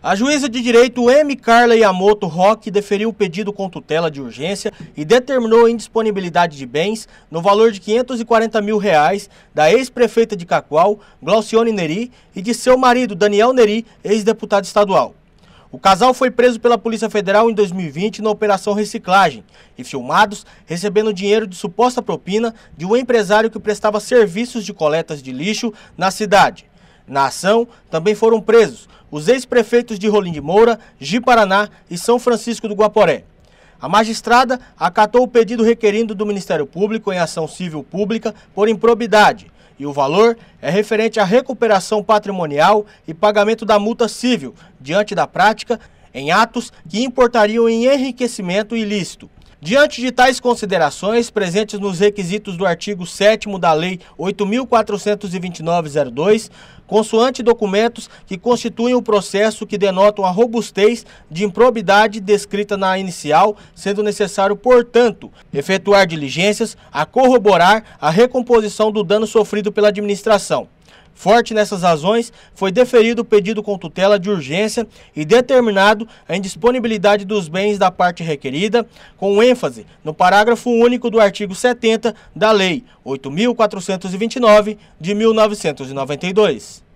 A juíza de direito M. Carla Yamoto Roque deferiu o pedido com tutela de urgência e determinou a indisponibilidade de bens no valor de 540 mil reais da ex-prefeita de Cacoal, Glaucione Neri, e de seu marido, Daniel Neri, ex-deputado estadual. O casal foi preso pela Polícia Federal em 2020 na Operação Reciclagem e filmados recebendo dinheiro de suposta propina de um empresário que prestava serviços de coletas de lixo na cidade. Na ação, também foram presos os ex-prefeitos de Rolim de Moura, Ji Paraná e São Francisco do Guaporé. A magistrada acatou o pedido requerido do Ministério Público em ação civil pública por improbidade e o valor é referente à recuperação patrimonial e pagamento da multa civil diante da prática em atos que importariam em enriquecimento ilícito. Diante de tais considerações, presentes nos requisitos do artigo 7 da Lei 8.429-02, consoante documentos que constituem o processo que denotam a robustez de improbidade descrita na inicial, sendo necessário, portanto, efetuar diligências a corroborar a recomposição do dano sofrido pela administração. Forte nessas razões, foi deferido o pedido com tutela de urgência e determinado a indisponibilidade dos bens da parte requerida, com ênfase no parágrafo único do artigo 70 da Lei 8.429 de 1992.